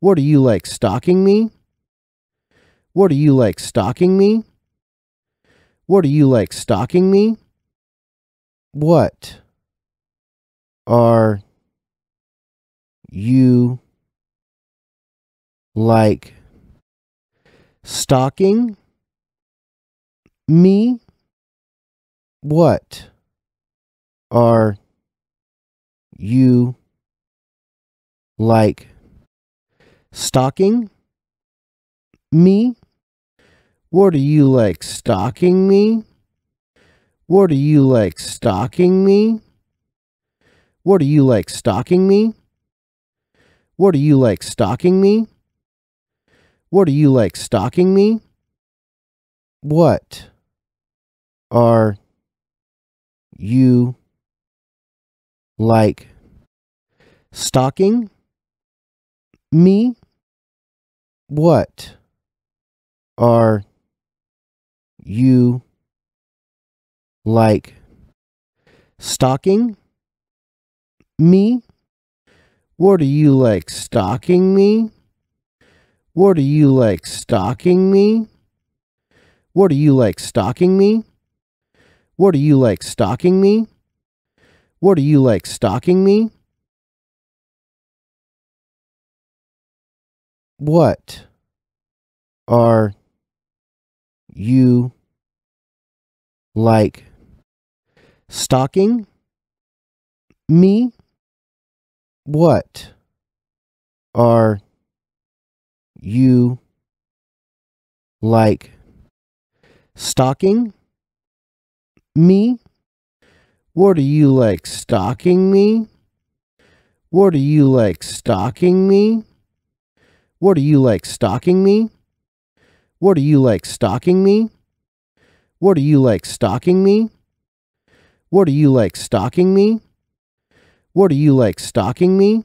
What are you like stalking me? What are you like stalking me? What are you like stalking me? What are you like stalking me? What are you like stalking me? What do you like stalking me? What do you like stalking me? What do you like stalking me? What do you like stalking me? What are you like stalking me? What are you like stalking me? What are you like stalking me? What are you like stalking me? What are you like stalking me? What are you like stalking me? What are you like stalking me? What are you like stalking me? What are you like stalking me? What are you like stalking me? What are you like stalking me? What are you like stalking me? What are you like stalking me? What are you like stalking me? What are you like stalking me? What are you like stalking me? What are you like stalking me?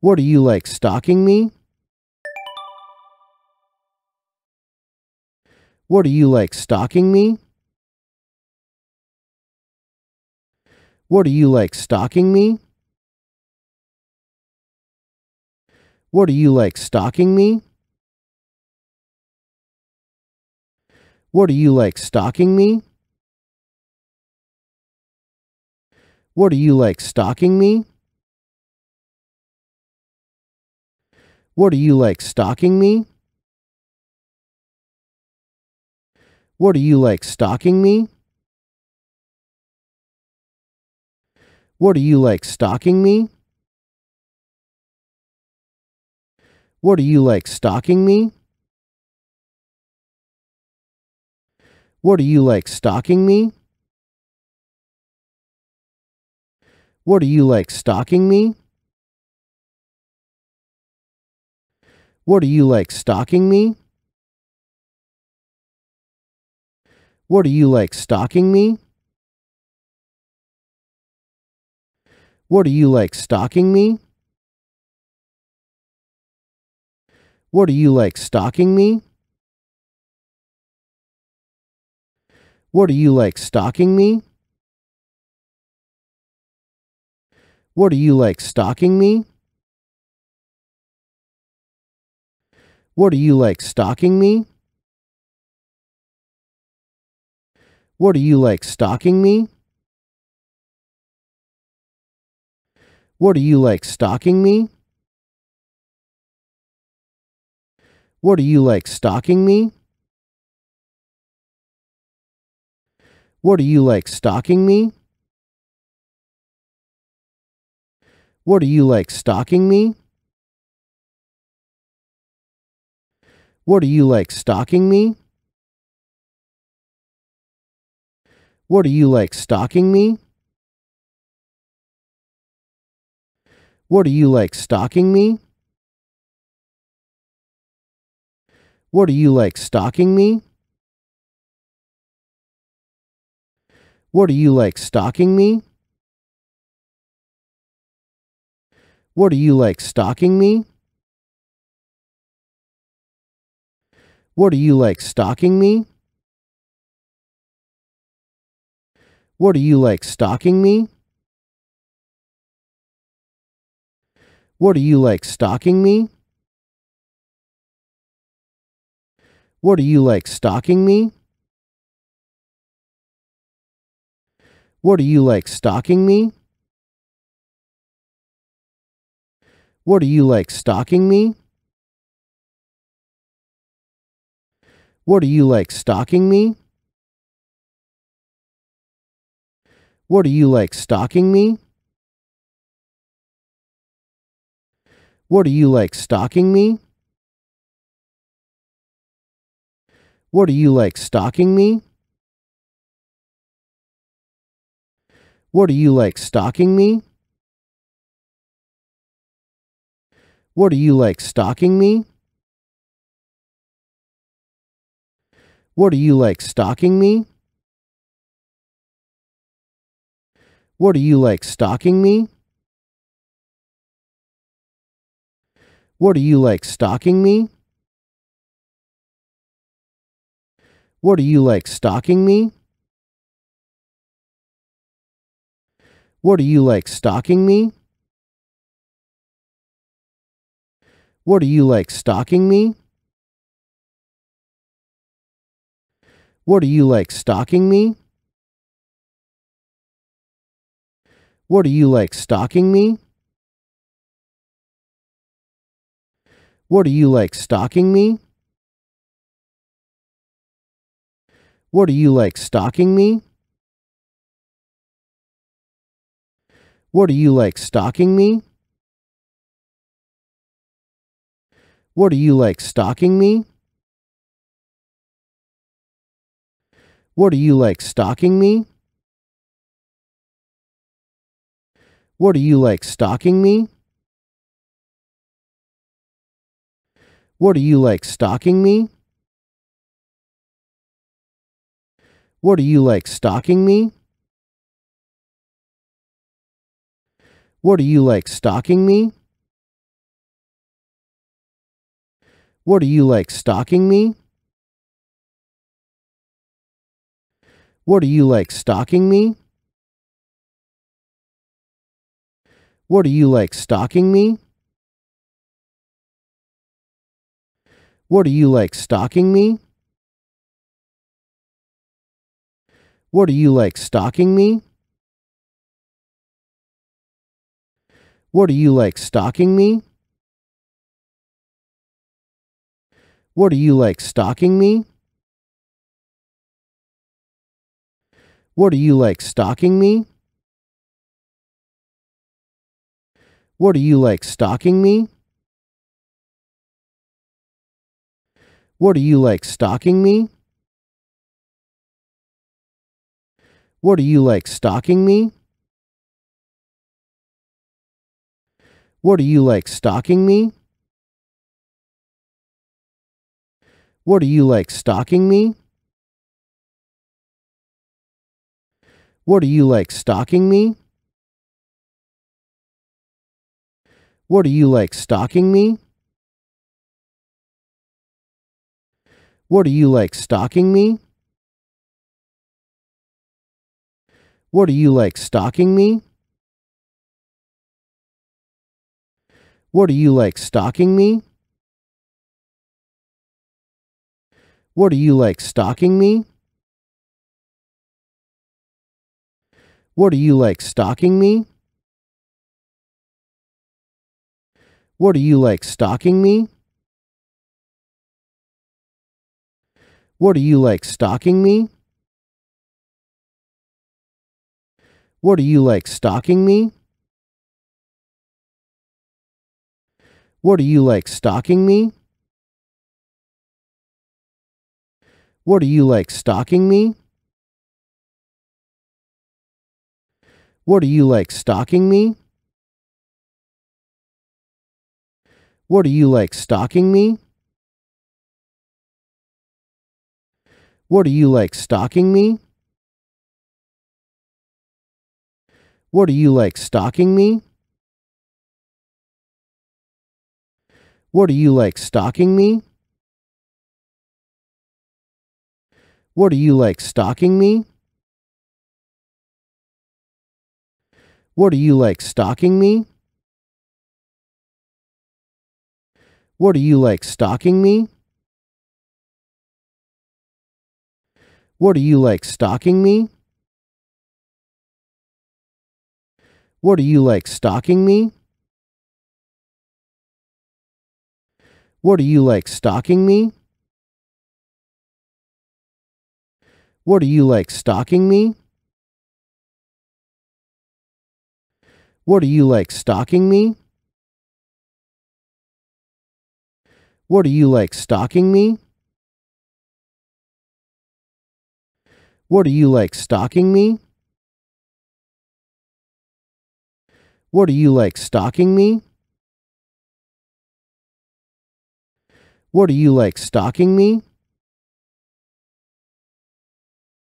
What are you like stalking me? What are you like stalking me? What are you like stalking me? What are you like, stalking me? What are you like, stalking me? What are you like, stalking me? What are you like, stalking me? What are you like, stalking me? What are you like, stalking me? What are you like, stalking me? What are you like, stalking me? What are you like, stalking me? What are you like, stalking me? What are you like, stalking me? What are you like, stalking me? What are you like, stalking me? What are you like, stalking me? What are you like, stalking me? What are you like, stalking me? What are you like, stalking me? What are you like, stalking me? What are you like, stalking me? What are you like, stalking me? What are you like, stalking me? What are you like, stalking me? What are you like, stalking me? What are you like, stalking me? What are you like, stalking me? What are you like, stalking me? What are you like, stalking me? What are you like, stalking me? What are you like, stalking me? What are you like, stalking me? What are you like, stalking me? What are you like, stalking me? What are you like, stalking me? What are you like, stalking me? What are you like, stalking me? What are you like, stalking me? What are you like, stalking me? What are you like, stalking me? What are you like, stalking me? What are you like, stalking me? What are you like, stalking me? What are you like, stalking me? What are you like, stalking me? What are you like, stalking me? What are you like, stalking me? What are you like, stalking me? What are you like, stalking me? What are you like, stalking me? What are you like, stalking me? What are you like, stalking me? What are you like, stalking me? What are you like, stalking me? What are you like, stalking me? What are you like, stalking me? What are you like, stalking me? What are you like, stalking me? What are you like, stalking me? What are you like, stalking me? What are you like, stalking me? What are you like, stalking me? What are you like, stalking me? What are you like, stalking me? What are you like, stalking me? What are you like, stalking me? What are you like, stalking me? What are you like, stalking me? What are you like, stalking me? What are you like, stalking me? What are you like, stalking me? What are you like, stalking me? What are you like, stalking me? What are you like, stalking me? What are you like, stalking me? What are you like, stalking me? What are you like, stalking me? What are you like, stalking me? What are you like, stalking me? What are you like, stalking me? What are you like, stalking me? What are you like, stalking me? What are you like, stalking me? What are you like, stalking me? What are you like, stalking me? What are you like, stalking me? What are you like, stalking me? What are you like, stalking me? What are you like, stalking me? What are you like, stalking me? What are you like, stalking me? What are you like, stalking me? What are you like, stalking me? What are you like, stalking me? What are you like, stalking me? What are you like, stalking me? What are you like, stalking me? What are you like, stalking me? What are you like, stalking me? What are you like, stalking me?